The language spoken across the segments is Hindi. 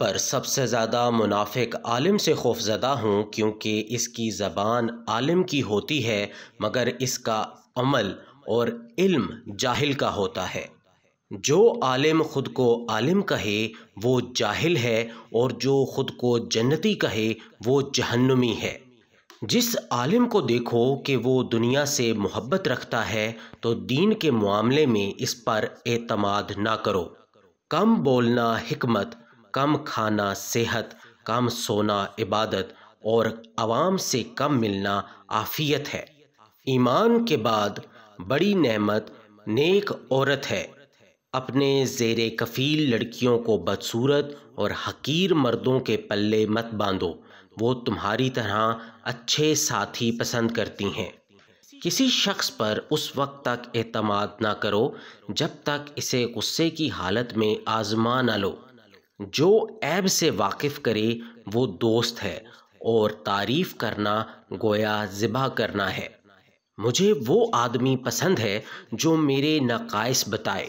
पर सबसे ज़्यादा मुनाफिक आलिम से खौफजदा हूँ क्योंकि इसकी ज़बान आलिम की होती है मगर इसका अमल और इल्म जाहिल का होता है जो आलिम ख़ुद को आलिम कहे वो जाहिल है और जो ख़ुद को जन्नती कहे वो जहन्नुमी है जिस आलिम को देखो कि वो दुनिया से मोहब्बत रखता है तो दीन के मामले में इस पर एतमाद ना करो कम बोलना हिकमत कम खाना सेहत कम सोना इबादत और आवाम से कम मिलना आफियत है ईमान के बाद बड़ी नेमत नेक औरत है अपने जेर कफ़ील लड़कियों को बदसूरत और हकीर मर्दों के पल्ले मत बांधो वो तुम्हारी तरह अच्छे साथी पसंद करती हैं किसी शख्स पर उस वक्त तक अहतम ना करो जब तक इसे गुस्से की हालत में आजमा ना लो जो ऐब से वाकिफ़ करे वो दोस्त है और तारीफ़ करना गोया ज़िबा करना है मुझे वो आदमी पसंद है जो मेरे नकाइस बताए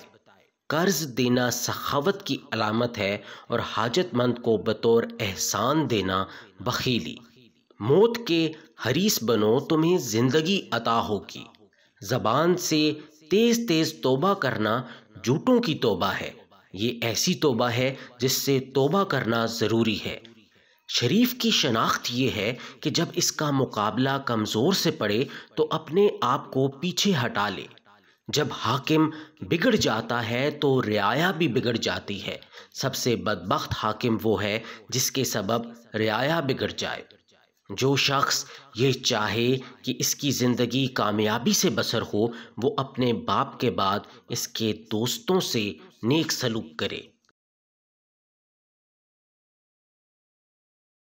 कर्ज देना सखावत की अलामत है और हाजतमंद को बतौर एहसान देना बखीली मौत के हरीस बनो तुम्हें ज़िंदगी अता होगी ज़बान से तेज़ तेज़ तोबा करना झूठों की तोबा है ये ऐसी तोबा है जिससे तोबा करना ज़रूरी है शरीफ की शनाख्त ये है कि जब इसका मुकाबला कमज़ोर से पड़े तो अपने आप को पीछे हटा ले जब हाकिम बिगड़ जाता है तो रियाया भी बिगड़ जाती है सबसे बदबخت हाकिम वो है जिसके सबब रियाया बिगड़ जाए जो शख्स ये चाहे कि इसकी ज़िंदगी कामयाबी से बसर हो वो अपने बाप के बाद इसके दोस्तों से नेक सलूक करें